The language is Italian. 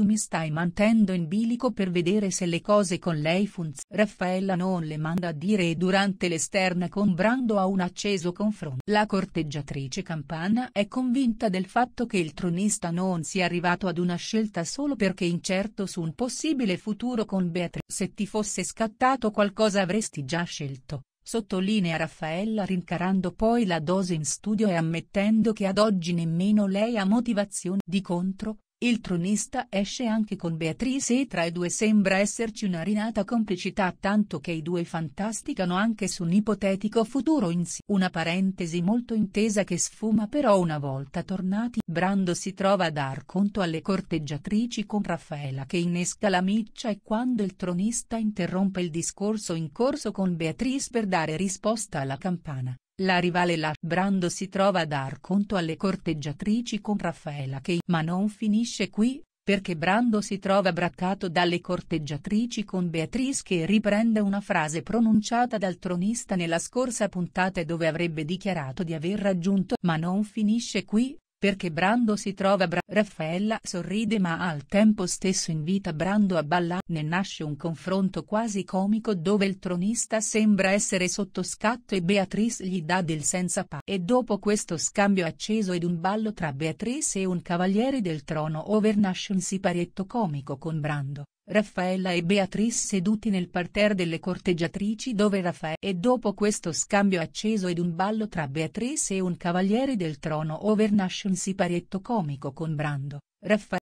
tu mi stai mantendo in bilico per vedere se le cose con lei funzionano. Raffaella non le manda a dire e durante l'esterna con Brando ha un acceso confronto. La corteggiatrice campana è convinta del fatto che il tronista non sia arrivato ad una scelta solo perché incerto su un possibile futuro con Beatrice. Se ti fosse scattato qualcosa avresti già scelto sottolinea Raffaella rincarando poi la dose in studio e ammettendo che ad oggi nemmeno lei ha motivazione. Di contro, il tronista esce anche con Beatrice e tra i due sembra esserci una rinata complicità tanto che i due fantasticano anche su un ipotetico futuro insieme. Una parentesi molto intesa che sfuma però una volta tornati. Brando si trova a dar conto alle corteggiatrici con Raffaella che innesca la miccia e quando il tronista interrompe il discorso in corso con Beatrice per dare risposta alla campana, la rivale La Brando si trova a dar conto alle corteggiatrici con Raffaella che ma non finisce qui, perché Brando si trova braccato dalle corteggiatrici con Beatrice che riprende una frase pronunciata dal tronista nella scorsa puntata dove avrebbe dichiarato di aver raggiunto ma non finisce qui, perché Brando si trova Bra Raffaella sorride ma al tempo stesso invita Brando a ballare. Ne nasce un confronto quasi comico dove il tronista sembra essere sotto scatto e Beatrice gli dà del senza pa. E dopo questo scambio acceso ed un ballo tra Beatrice e un cavaliere del trono over nasce un siparietto comico con Brando, Raffaella e Beatrice seduti nel parterre delle corteggiatrici dove Raffaella e dopo questo scambio acceso ed un ballo tra Beatrice e un cavaliere del trono nasce un siparietto comico con Brando, Raffaella